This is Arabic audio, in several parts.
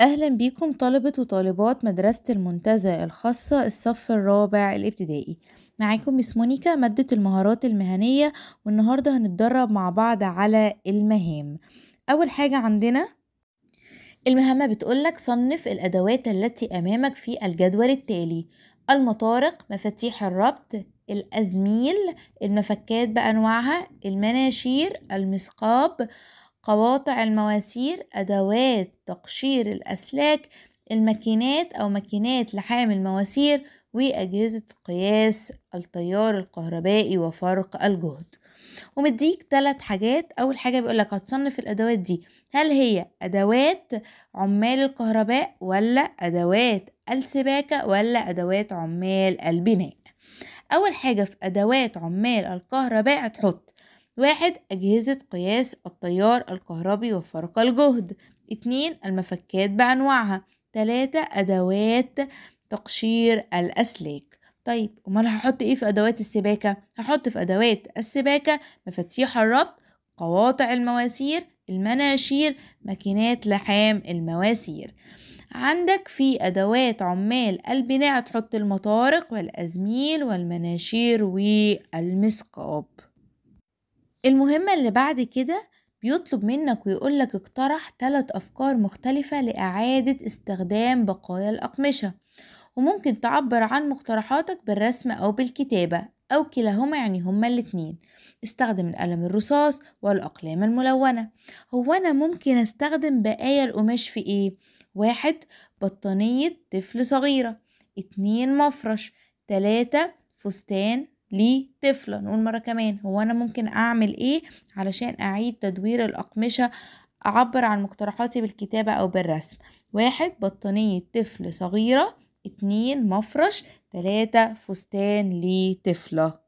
أهلا بيكم طلبة وطالبات مدرسة المنتزه الخاصة الصف الرابع الابتدائي معاكم مس مونيكا مادة المهارات المهنية والنهاردة هنتدرب مع بعض على المهام أول حاجة عندنا المهمة بتقولك صنف الأدوات التي أمامك في الجدول التالي المطارق مفاتيح الربط الأزميل المفكات بأنواعها المناشير المسقاب قواطع المواسير أدوات تقشير الأسلاك الماكينات أو ماكينات لحام المواسير وأجهزة قياس التيار الكهربائي وفرق الجهد ومديك ثلاث حاجات أول حاجة بيقولك هتصنف الأدوات دي هل هي أدوات عمال الكهرباء ولا أدوات السباكة ولا أدوات عمال البناء أول حاجة في أدوات عمال الكهرباء هتحط واحد أجهزة قياس التيار الكهربي وفرق الجهد اتنين المفكات بأنواعها تلاتة أدوات تقشير الأسلاك طيب أمال هحط إيه في أدوات السباكة؟ هحط في أدوات السباكة مفاتيح الربط قواطع المواسير المناشير ماكينات لحام المواسير عندك في أدوات عمال البناء تحط المطارق والأزميل والمناشير والمسقاب المهمة اللي بعد كده بيطلب منك ويقولك اقترح ثلاث أفكار مختلفة لإعادة استخدام بقايا الأقمشة وممكن تعبر عن مقترحاتك بالرسم أو بالكتابة أو كلاهما يعني هما الاتنين استخدم القلم الرصاص والأقلام الملونة هو أنا ممكن استخدم بقايا القماش في إيه؟ واحد بطانية طفل صغيرة اتنين مفرش تلاتة فستان لطفلة نقول مرة كمان هو أنا ممكن أعمل إيه علشان أعيد تدوير الأقمشة أعبر عن مقترحاتي بالكتابة أو بالرسم واحد بطانية طفل صغيرة اتنين مفرش تلاتة فستان لطفلة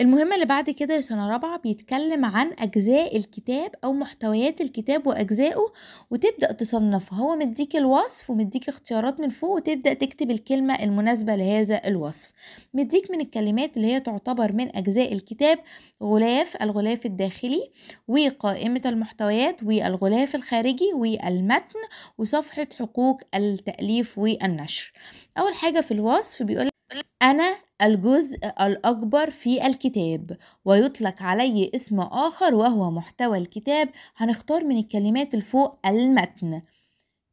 المهمة اللي بعد كده لسنة رابعة بيتكلم عن أجزاء الكتاب أو محتويات الكتاب وأجزائه وتبدأ تصنفها هو مديك الوصف ومديك اختيارات من فوق وتبدأ تكتب الكلمة المناسبة لهذا الوصف مديك من الكلمات اللي هي تعتبر من أجزاء الكتاب غلاف الغلاف الداخلي وقائمة المحتويات والغلاف الخارجي والمتن وصفحة حقوق التأليف والنشر أول حاجة في الوصف بيقول أنا الجزء الأكبر في الكتاب ويطلق علي اسم آخر وهو محتوى الكتاب هنختار من الكلمات الفوق المتن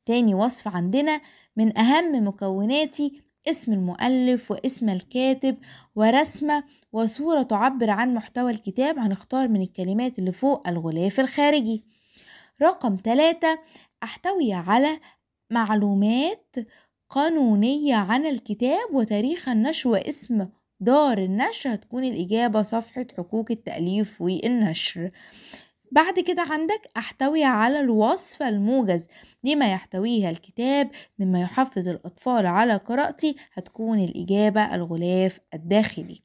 تاني وصف عندنا من أهم مكوناتي اسم المؤلف واسم الكاتب ورسمة وصورة تعبر عن محتوى الكتاب هنختار من الكلمات اللي فوق الغلاف الخارجي رقم ثلاثة أحتوي على معلومات قانونية عن الكتاب وتاريخ النشر واسم دار النشر هتكون الإجابة صفحة حقوق التأليف والنشر بعد كده عندك أحتوي على الوصف الموجز لما يحتويه الكتاب مما يحفز الأطفال على قراءتي هتكون الإجابة الغلاف الداخلي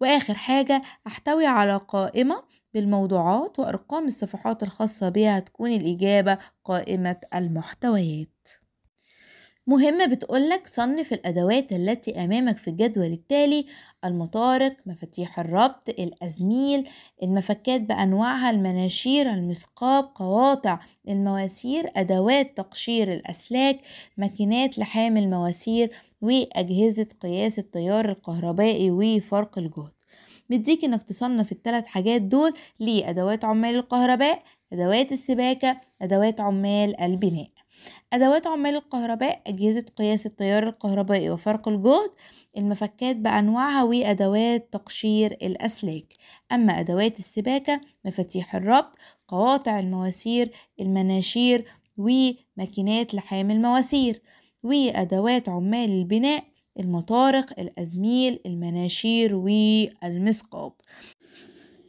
وآخر حاجة أحتوي على قائمة بالموضوعات وأرقام الصفحات الخاصة بها هتكون الإجابة قائمة المحتويات مهمة بتقولك صنف الأدوات التي أمامك في الجدول التالي المطارق مفاتيح الربط الأزميل المفكات بأنواعها المناشير المسقاب قواطع المواسير أدوات تقشير الأسلاك ماكينات لحام المواسير وأجهزة قياس التيار الكهربائي وفرق الجهد مديك انك تصنف الثلاث حاجات دول لأدوات عمال الكهرباء أدوات السباكة أدوات عمال البناء أدوات عمال الكهرباء أجهزة قياس التيار الكهربائي وفرق الجهد المفكات بأنواعها وأدوات تقشير الأسلاك أما أدوات السباكة مفاتيح الربط قواطع المواسير المناشير وماكينات لحام المواسير وأدوات عمال البناء المطارق الأزميل المناشير والمسقاب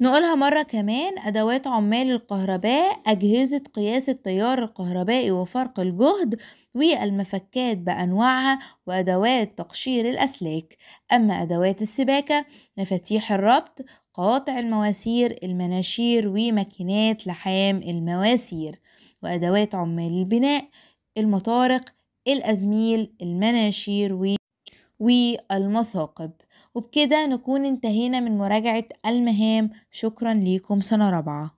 نقولها مرة كمان أدوات عمال الكهرباء أجهزة قياس التيار الكهربائي وفرق الجهد والمفكات بأنواعها وأدوات تقشير الأسلاك أما أدوات السباكة مفاتيح الربط قواطع المواسير المناشير وماكينات لحام المواسير وأدوات عمال البناء المطارق الأزميل المناشير والمثاقب وبكده نكون انتهينا من مراجعة المهام شكرا ليكم سنة رابعة